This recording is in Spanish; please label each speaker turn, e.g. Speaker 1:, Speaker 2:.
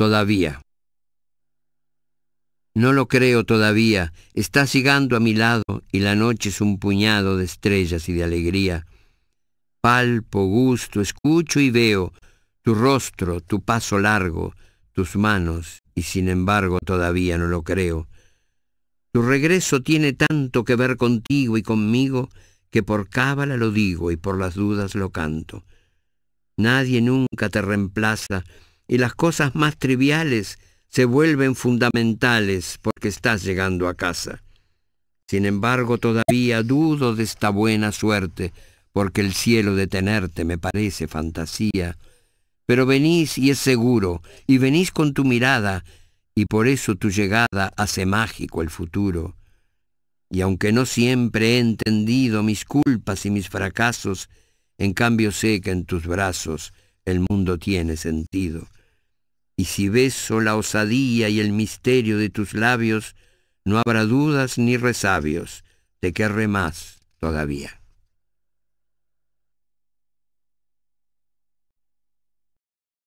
Speaker 1: todavía. No lo creo todavía, está sigando a mi lado y la noche es un puñado de estrellas y de alegría. Palpo, gusto, escucho y veo tu rostro, tu paso largo, tus manos, y sin embargo todavía no lo creo. Tu regreso tiene tanto que ver contigo y conmigo que por cábala lo digo y por las dudas lo canto. Nadie nunca te reemplaza y las cosas más triviales se vuelven fundamentales porque estás llegando a casa. Sin embargo, todavía dudo de esta buena suerte, porque el cielo de tenerte me parece fantasía. Pero venís y es seguro, y venís con tu mirada, y por eso tu llegada hace mágico el futuro. Y aunque no siempre he entendido mis culpas y mis fracasos, en cambio sé que en tus brazos el mundo tiene sentido y si beso la osadía y el misterio de tus labios, no habrá dudas ni resabios, te querré más todavía.